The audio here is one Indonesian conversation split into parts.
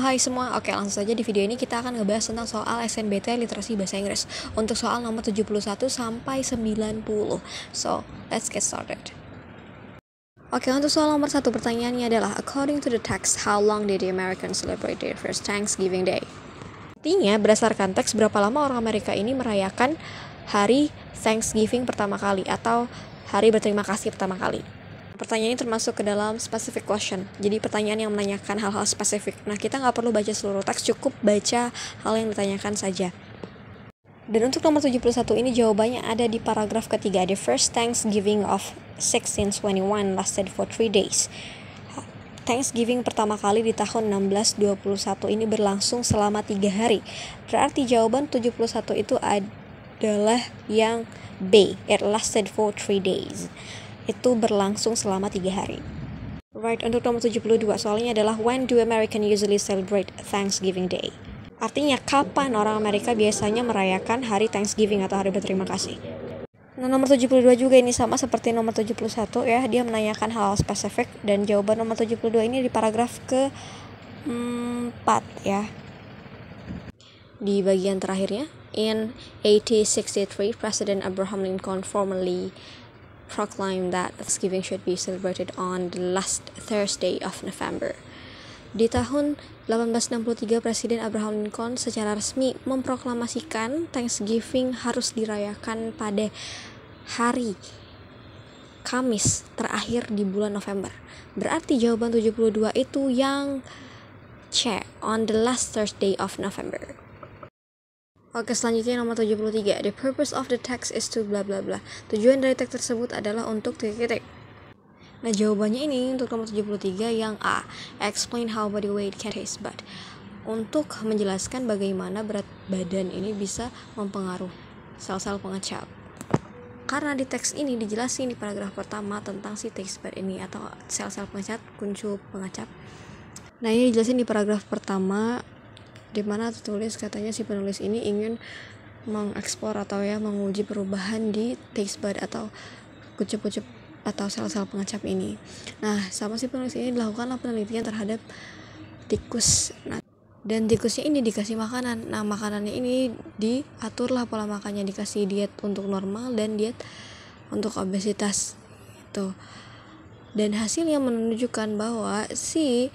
hai semua, oke langsung saja di video ini kita akan ngebahas tentang soal SNBT literasi bahasa Inggris Untuk soal nomor 71 sampai 90 So, let's get started Oke, untuk soal nomor satu pertanyaannya adalah According to the text, how long did the Americans celebrate their first Thanksgiving Day? Artinya, berdasarkan teks, berapa lama orang Amerika ini merayakan hari Thanksgiving pertama kali atau hari berterima kasih pertama kali? pertanyaan ini termasuk ke dalam specific question. Jadi pertanyaan yang menanyakan hal-hal spesifik. Nah, kita nggak perlu baca seluruh teks, cukup baca hal yang ditanyakan saja. Dan untuk nomor 71 ini jawabannya ada di paragraf ketiga. The first Thanksgiving of 1621 lasted for three days. Thanksgiving pertama kali di tahun 1621 ini berlangsung selama tiga hari. Berarti jawaban 71 itu adalah yang B. It lasted for three days itu berlangsung selama tiga hari. Right, untuk nomor 72 soalnya adalah When do American usually celebrate Thanksgiving Day? Artinya kapan orang Amerika biasanya merayakan hari Thanksgiving atau hari berterima kasih? Nah, nomor 72 juga ini sama seperti nomor 71 ya, dia menanyakan hal, -hal spesifik dan jawaban nomor 72 ini di paragraf ke hmm, ya. Di bagian terakhirnya, in 1863 President Abraham Lincoln formally proclaimed that Thanksgiving should be celebrated on the last Thursday of November. Di tahun 1863, Presiden Abraham Lincoln secara resmi memproklamasikan Thanksgiving harus dirayakan pada hari Kamis terakhir di bulan November. Berarti jawaban 72 itu yang C on the last Thursday of November. Oke, selanjutnya nomor 73. The purpose of the text is to bla bla bla. Tujuan dari teks tersebut adalah untuk titik-titik. Nah, jawabannya ini untuk nomor 73 yang A. Explain how body weight can taste but. Untuk menjelaskan bagaimana berat badan ini bisa mempengaruhi sel-sel pengecap. Karena di teks ini dijelasin di paragraf pertama tentang si taste bud ini atau sel-sel pengecap, kuncup pengecap. Nah, ini dijelasin di paragraf pertama di mana tertulis katanya si penulis ini ingin mengeksplor atau ya menguji perubahan di taste bud atau kucup-kucup atau sel-sel pengecap ini. Nah, sama si penulis ini dilakukanlah penelitian terhadap tikus. Nah, dan tikusnya ini dikasih makanan. Nah, makanannya ini diaturlah pola makannya dikasih diet untuk normal dan diet untuk obesitas. Itu. Dan hasilnya menunjukkan bahwa si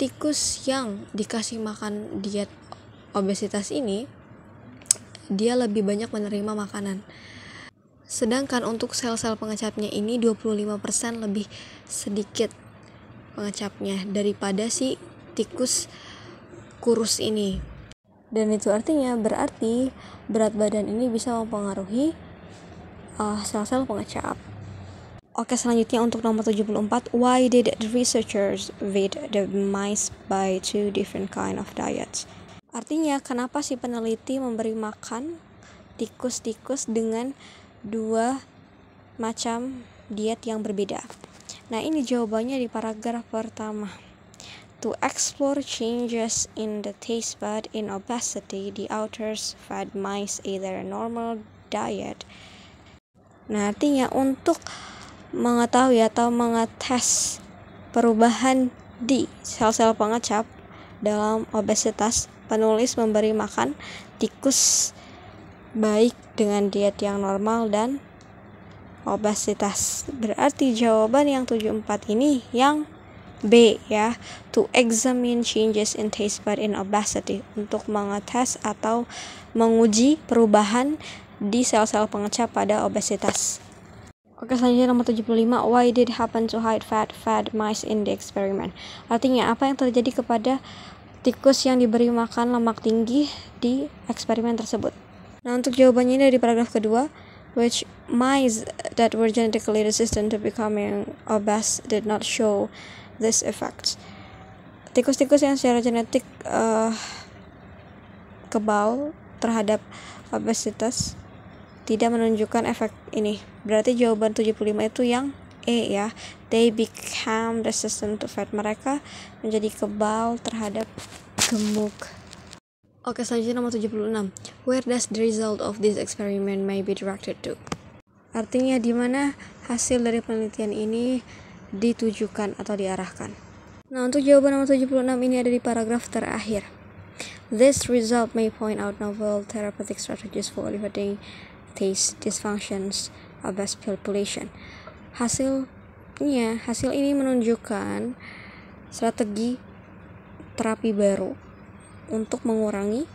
tikus yang dikasih makan diet obesitas ini dia lebih banyak menerima makanan. Sedangkan untuk sel-sel pengecapnya ini 25% lebih sedikit pengecapnya daripada si tikus kurus ini. Dan itu artinya berarti berat badan ini bisa mempengaruhi uh, sel-sel pengecap. Oke selanjutnya untuk nomor 74 Why did the researchers feed the mice by two different kind of diets? Artinya kenapa si peneliti memberi makan tikus-tikus dengan dua macam diet yang berbeda? Nah ini jawabannya di paragraf pertama To explore changes in the taste bud in obesity, the authors fed mice either normal diet. Nah, artinya untuk mengetahui atau mengetes perubahan di sel-sel pengecap dalam obesitas, penulis memberi makan tikus baik dengan diet yang normal dan obesitas. Berarti jawaban yang 74 ini yang B ya, to examine changes in taste bud in obesity untuk mengetes atau menguji perubahan di sel-sel pengecap pada obesitas. Oke selanjutnya nomor 75 Why did happen to hide fat fat mice in the experiment Artinya apa yang terjadi kepada tikus yang diberi makan lemak tinggi di eksperimen tersebut Nah untuk jawabannya dari paragraf kedua Which mice that were genetically resistant to becoming obese did not show this effect Tikus-tikus yang secara genetik uh, kebal terhadap obesitas tidak menunjukkan efek ini. Berarti jawaban 75 itu yang E ya. They become resistant to fat. Mereka menjadi kebal terhadap gemuk. Oke, selanjutnya nomor 76. Where does the result of this experiment may be directed to? Artinya di mana hasil dari penelitian ini ditujukan atau diarahkan. Nah, untuk jawaban nomor 76 ini ada di paragraf terakhir. This result may point out novel therapeutic strategies for eliminating taste dysfunctions best population. Hasilnya, hasil ini menunjukkan strategi terapi baru untuk mengurangi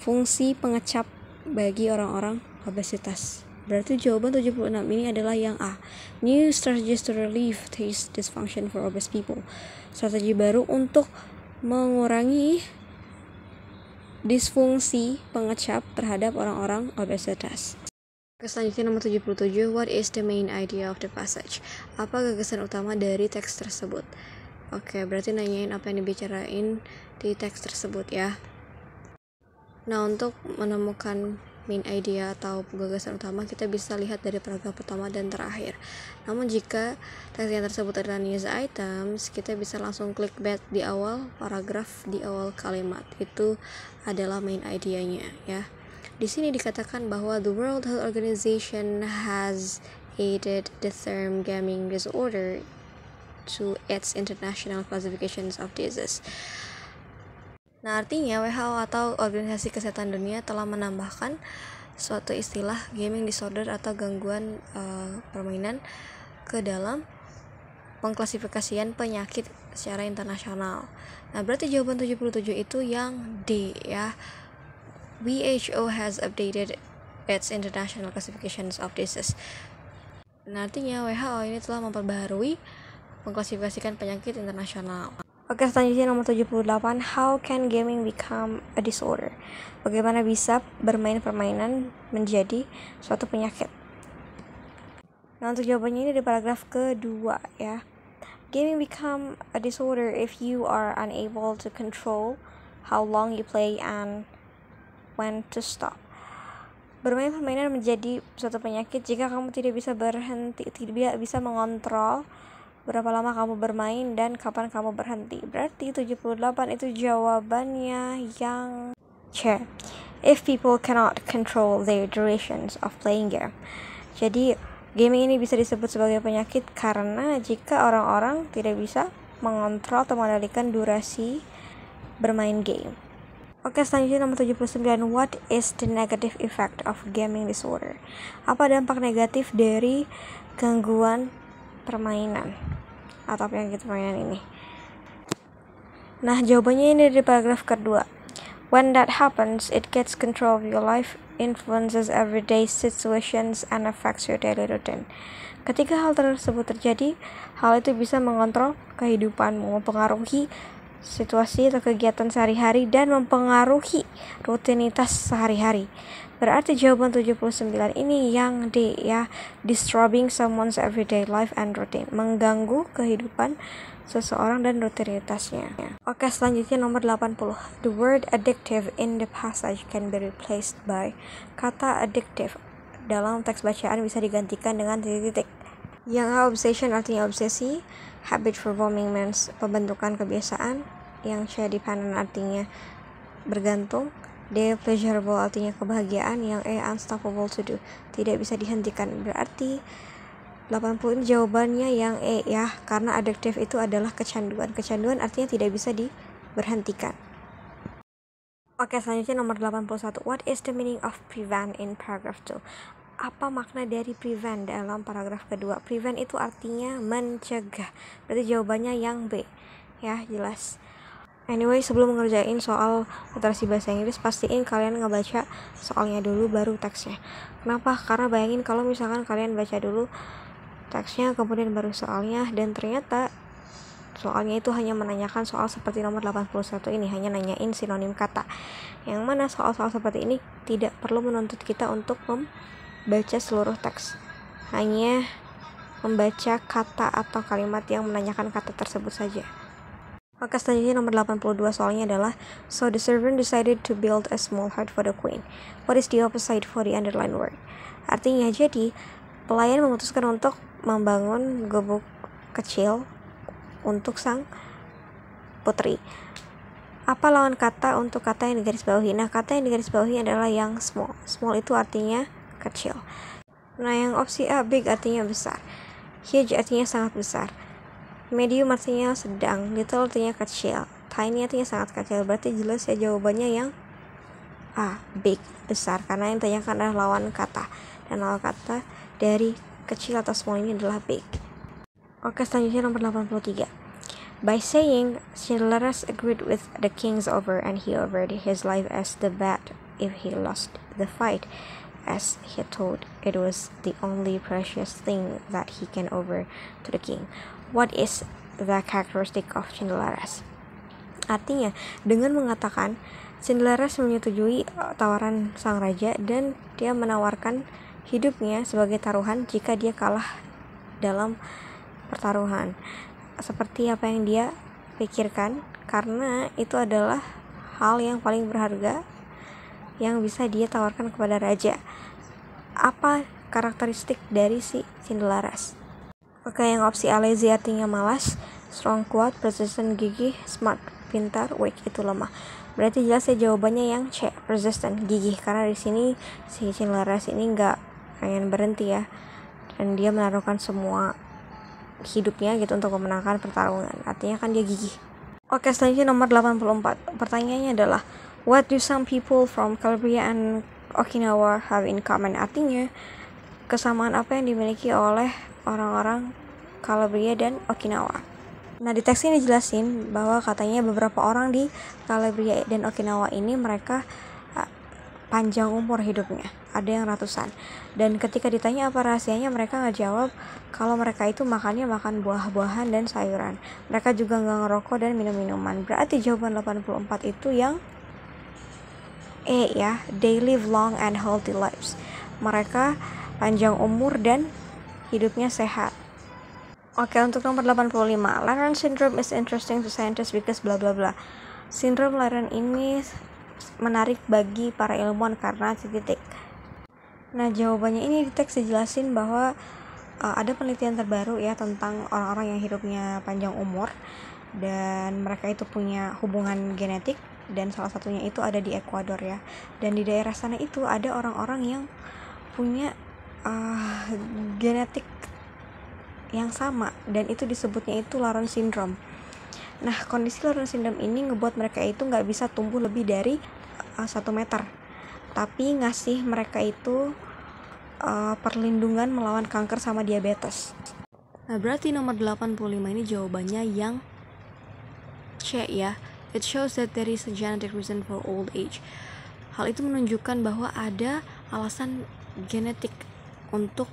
fungsi pengecap bagi orang-orang obesitas. Berarti jawaban 76 ini adalah yang A. New strategies to relieve taste dysfunction for obese people. Strategi baru untuk mengurangi disfungsi pengecap terhadap orang-orang obesitas. Selanjutnya nomor 77, what is the main idea of the passage? Apa gagasan utama dari teks tersebut? Oke, berarti nanyain apa yang dibicarain di teks tersebut ya. Nah, untuk menemukan main idea atau gagasan utama kita bisa lihat dari paragraf pertama dan terakhir. Namun jika teks yang tersebut adalah news items, kita bisa langsung klik back di awal paragraf di awal kalimat. Itu adalah main idenya ya. Di sini dikatakan bahwa the World Health Organization has aided the term gaming disorder to its international classifications of diseases. Nah, artinya WHO atau Organisasi Kesehatan Dunia telah menambahkan suatu istilah gaming disorder atau gangguan uh, permainan ke dalam pengklasifikasian penyakit secara internasional. Nah, berarti jawaban 77 itu yang D ya. WHO has updated its international classifications of diseases. Nah, artinya WHO ini telah memperbarui pengklasifikasikan penyakit internasional. Oke, selanjutnya nomor 78, how can gaming become a disorder? Bagaimana bisa bermain permainan menjadi suatu penyakit? Nah, untuk jawabannya ini di paragraf kedua ya. Gaming become a disorder if you are unable to control how long you play and when to stop. Bermain permainan menjadi suatu penyakit jika kamu tidak bisa berhenti, tidak bisa mengontrol berapa lama kamu bermain dan kapan kamu berhenti. Berarti 78 itu jawabannya yang C. If people cannot control their durations of playing game. Jadi gaming ini bisa disebut sebagai penyakit karena jika orang-orang tidak bisa mengontrol atau mengendalikan durasi bermain game. Oke, selanjutnya nomor 79, what is the negative effect of gaming disorder? Apa dampak negatif dari gangguan permainan? atau yang kita pengen ini. Nah, jawabannya ini di paragraf kedua. When that happens, it gets control of your life, influences everyday situations, and affects your daily routine. Ketika hal tersebut terjadi, hal itu bisa mengontrol kehidupanmu, mempengaruhi situasi atau kegiatan sehari-hari, dan mempengaruhi rutinitas sehari-hari. Berarti jawaban 79 ini yang D ya, disturbing someone's everyday life and routine, mengganggu kehidupan seseorang dan rutinitasnya. Oke, selanjutnya nomor 80. The word addictive in the passage can be replaced by kata addictive dalam teks bacaan bisa digantikan dengan titik-titik. Yang A obsession artinya obsesi, habit forming means pembentukan kebiasaan, yang C dependent artinya bergantung, The Pleasurable artinya kebahagiaan yang eh Unstoppable to do tidak bisa dihentikan berarti 80 ini jawabannya yang E ya karena adjektif itu adalah kecanduan kecanduan artinya tidak bisa diberhentikan Oke selanjutnya nomor 81 What is the meaning of prevent in paragraph 2 apa makna dari prevent dalam paragraf kedua prevent itu artinya mencegah berarti jawabannya yang B ya jelas Anyway, sebelum mengerjain soal literasi bahasa Inggris, pastiin kalian ngebaca soalnya dulu baru teksnya. Kenapa? Karena bayangin kalau misalkan kalian baca dulu teksnya kemudian baru soalnya dan ternyata soalnya itu hanya menanyakan soal seperti nomor 81 ini hanya nanyain sinonim kata yang mana soal-soal seperti ini tidak perlu menuntut kita untuk membaca seluruh teks hanya membaca kata atau kalimat yang menanyakan kata tersebut saja maka selanjutnya nomor 82 soalnya adalah So the servant decided to build a small hut for the queen. What is the opposite for the underline word? Artinya jadi pelayan memutuskan untuk membangun gubuk kecil untuk sang putri. Apa lawan kata untuk kata yang digaris bawahi? Nah, kata yang digaris bawahi adalah yang small. Small itu artinya kecil. Nah, yang opsi A big artinya besar. Huge artinya sangat besar medium artinya sedang little artinya kecil tiny artinya sangat kecil berarti jelas ya jawabannya yang A big besar karena yang ditanyakan adalah lawan kata dan lawan kata dari kecil atau small ini adalah big oke selanjutnya nomor 83 By saying, Cinderella's agreed with the king's offer and he offered his life as the bet if he lost the fight. As he told, it was the only precious thing that he can over to the king what is the characteristic of Cinderella's? Artinya, dengan mengatakan Cinderella menyetujui eh, tawaran sang raja dan dia menawarkan hidupnya sebagai taruhan jika dia kalah dalam pertaruhan. Seperti apa yang dia pikirkan karena itu adalah hal yang paling berharga yang bisa dia tawarkan kepada raja. Apa karakteristik dari si Cinderella? Maka yang opsi A lazy artinya malas, strong kuat, persistent gigih, smart pintar, weak itu lemah. Berarti jelas ya jawabannya yang C, persistent gigih karena di sini si Cinderella ini nggak pengen berhenti ya. Dan dia menaruhkan semua hidupnya gitu untuk memenangkan pertarungan. Artinya kan dia gigih. Oke, selanjutnya nomor 84. Pertanyaannya adalah What do some people from Calabria and Okinawa have in common? Artinya, kesamaan apa yang dimiliki oleh orang-orang Calabria dan Okinawa. Nah, di teks ini jelasin bahwa katanya beberapa orang di Calabria dan Okinawa ini mereka uh, panjang umur hidupnya, ada yang ratusan. Dan ketika ditanya apa rahasianya, mereka nggak jawab kalau mereka itu makannya makan buah-buahan dan sayuran. Mereka juga nggak ngerokok dan minum minuman. Berarti jawaban 84 itu yang E ya, they live long and healthy lives. Mereka panjang umur dan hidupnya sehat. Oke, okay, untuk nomor 85, Laron syndrome is interesting to scientists because bla bla bla. Sindrom Laron ini menarik bagi para ilmuwan karena titik. Nah, jawabannya ini di teks dijelasin bahwa uh, ada penelitian terbaru ya tentang orang-orang yang hidupnya panjang umur dan mereka itu punya hubungan genetik dan salah satunya itu ada di Ekuador ya. Dan di daerah sana itu ada orang-orang yang punya uh, genetik yang sama dan itu disebutnya itu Laron syndrome. Nah, kondisi Laron syndrome ini ngebuat mereka itu nggak bisa tumbuh lebih dari ah, satu uh, meter, tapi ngasih mereka itu uh, perlindungan melawan kanker sama diabetes. Nah, berarti nomor 85 ini jawabannya yang C ya. It shows that there is a genetic reason for old age. Hal itu menunjukkan bahwa ada alasan genetik untuk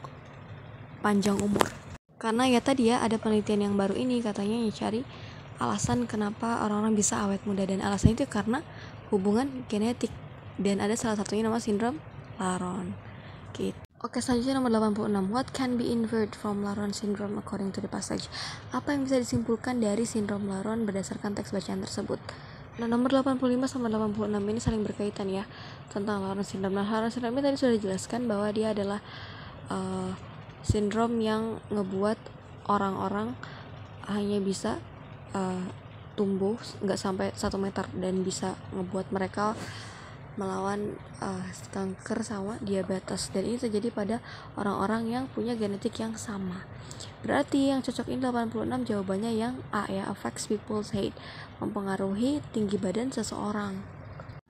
panjang umur. Karena ya tadi ya ada penelitian yang baru ini katanya yang cari alasan kenapa orang-orang bisa awet muda dan alasan itu karena hubungan genetik dan ada salah satunya nama sindrom Laron. Gitu. Oke, selanjutnya nomor 86. What can be inferred from Laron syndrome according to the passage? Apa yang bisa disimpulkan dari sindrom Laron berdasarkan teks bacaan tersebut? Nah, nomor 85 sama 86 ini saling berkaitan ya tentang Laron syndrome. Nah, Laron syndrome tadi sudah dijelaskan bahwa dia adalah uh, sindrom yang ngebuat orang-orang hanya bisa uh, tumbuh nggak sampai satu meter dan bisa ngebuat mereka melawan uh, kanker sama diabetes dan ini terjadi pada orang-orang yang punya genetik yang sama berarti yang cocok ini 86 jawabannya yang A ya affects people's height mempengaruhi tinggi badan seseorang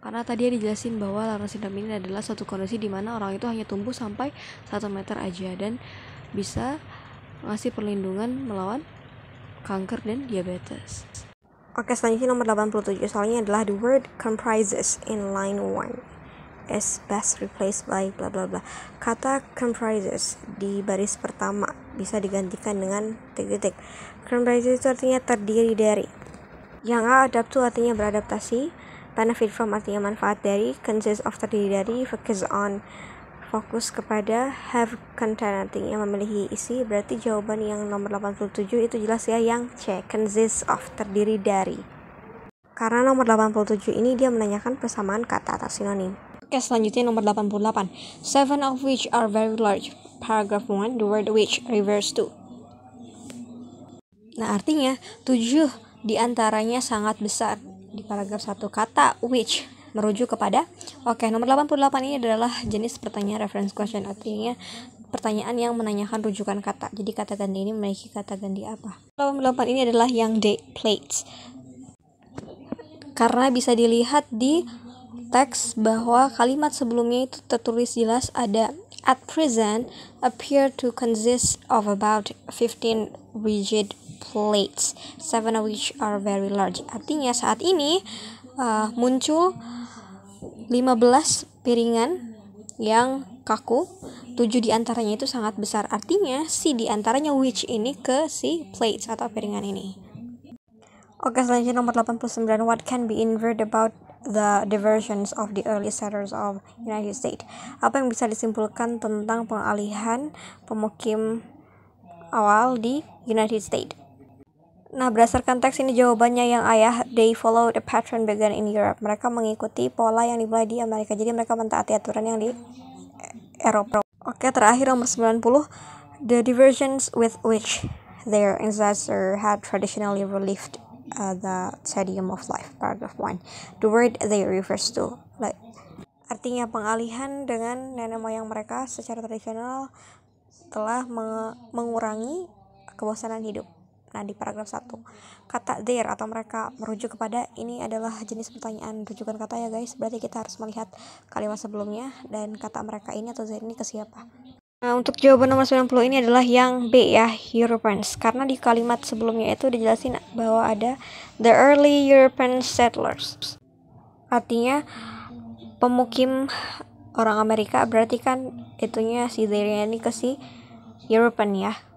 karena tadi dijelasin bahwa larut sindrom ini adalah suatu kondisi di mana orang itu hanya tumbuh sampai 1 meter aja dan bisa ngasih perlindungan melawan kanker dan diabetes. Oke, selanjutnya nomor 87 soalnya adalah the word comprises in line 1 is best replaced by bla bla bla. Kata comprises di baris pertama bisa digantikan dengan titik-titik. Comprises itu artinya terdiri dari. Yang A adapt artinya beradaptasi, benefit from artinya manfaat dari consist of terdiri dari focus on fokus kepada have content artinya memiliki isi berarti jawaban yang nomor 87 itu jelas ya yang C consist of terdiri dari karena nomor 87 ini dia menanyakan persamaan kata atau sinonim Oke selanjutnya nomor 88 Seven of which are very large Paragraph 1 The word which reverse to Nah artinya 7 diantaranya sangat besar di paragraf 1 kata which merujuk kepada oke okay, nomor 88 ini adalah jenis pertanyaan reference question artinya pertanyaan yang menanyakan rujukan kata jadi kata ganti ini memiliki kata ganti apa 88 ini adalah yang date plates karena bisa dilihat di teks bahwa kalimat sebelumnya itu tertulis jelas ada at present appear to consist of about 15 rigid plates, seven of which are very large. Artinya saat ini uh, muncul 15 piringan yang kaku, 7 diantaranya itu sangat besar. Artinya si diantaranya which ini ke si plates atau piringan ini. Oke, selanjutnya nomor 89, what can be inferred about the diversions of the early settlers of United States. Apa yang bisa disimpulkan tentang pengalihan pemukim awal di United States? Nah, berdasarkan teks ini jawabannya yang ayah, they follow the pattern began in Europe. Mereka mengikuti pola yang dimulai di Amerika. Jadi mereka mentaati aturan yang di Eropa. Oke, terakhir nomor 90, the diversions with which their ancestors had traditionally relieved uh, the stadium of life paragraph one. the word they refers to like artinya pengalihan dengan nenek moyang mereka secara tradisional telah meng mengurangi kebosanan hidup Nah, di paragraf satu kata there atau mereka merujuk kepada ini adalah jenis pertanyaan rujukan kata ya guys. Berarti kita harus melihat kalimat sebelumnya dan kata mereka ini atau there ini ke siapa. Nah, untuk jawaban nomor 90 ini adalah yang B ya, Europeans. Karena di kalimat sebelumnya itu dijelasin bahwa ada the early European settlers. Artinya pemukim orang Amerika berarti kan itunya si ini ke si European ya.